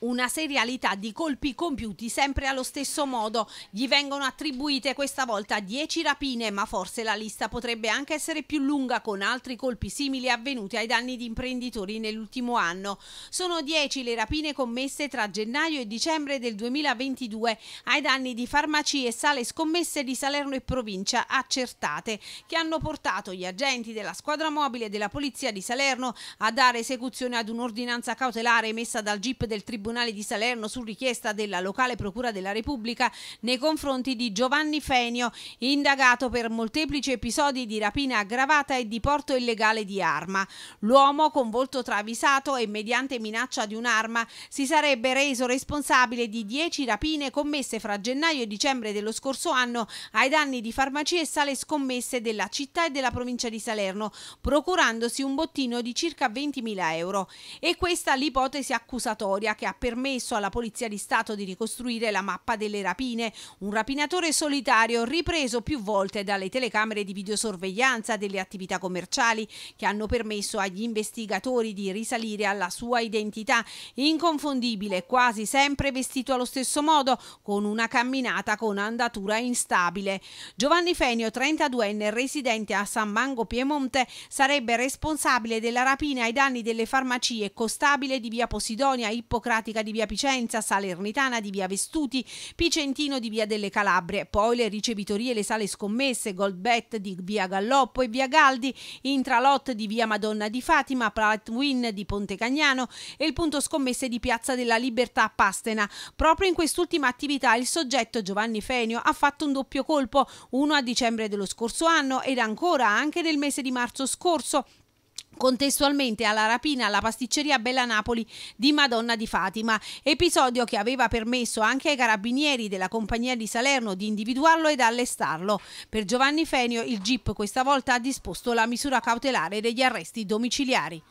una serialità di colpi compiuti sempre allo stesso modo. Gli vengono attribuite questa volta 10 rapine, ma forse la lista potrebbe anche essere più lunga con altri colpi simili avvenuti ai danni di imprenditori nell'ultimo anno. Sono 10 le rapine commesse tra gennaio e dicembre del 2022 ai danni di farmacie e sale scommesse di Salerno e provincia accertate, che hanno portato gli agenti della squadra mobile della Polizia di Salerno a dare esecuzione ad un'ordinanza cautelare emessa dal GIP del Tribunale Tribunale di Salerno su richiesta della locale Procura della Repubblica nei confronti di Giovanni Fenio, indagato per molteplici episodi di rapina aggravata e di porto illegale di arma. L'uomo, con volto travisato e mediante minaccia di un'arma, si sarebbe reso responsabile di 10 rapine commesse fra gennaio e dicembre dello scorso anno ai danni di farmacie e sale scommesse della città e della provincia di Salerno, procurandosi un bottino di circa 20.000 euro. E questa l'ipotesi accusatoria che ha permesso alla Polizia di Stato di ricostruire la mappa delle rapine, un rapinatore solitario ripreso più volte dalle telecamere di videosorveglianza delle attività commerciali che hanno permesso agli investigatori di risalire alla sua identità, inconfondibile, quasi sempre vestito allo stesso modo, con una camminata con andatura instabile. Giovanni Fenio, 32enne, residente a San Mango Piemonte, sarebbe responsabile della rapina ai danni delle farmacie Costabile di via Posidonia Ippocrate Adriatica di via Picenza, Salernitana di via Vestuti, Picentino di via delle Calabre, poi le ricevitorie e le sale scommesse, Goldbet di via Galloppo e via Galdi, Intralot di via Madonna di Fatima, Platwin di Ponte Cagnano e il punto scommesse di Piazza della Libertà a Pastena. Proprio in quest'ultima attività il soggetto Giovanni Fenio ha fatto un doppio colpo, uno a dicembre dello scorso anno ed ancora anche nel mese di marzo scorso contestualmente alla rapina alla pasticceria Bella Napoli di Madonna di Fatima, episodio che aveva permesso anche ai carabinieri della compagnia di Salerno di individuarlo ed allestarlo. Per Giovanni Fenio il GIP questa volta ha disposto la misura cautelare degli arresti domiciliari.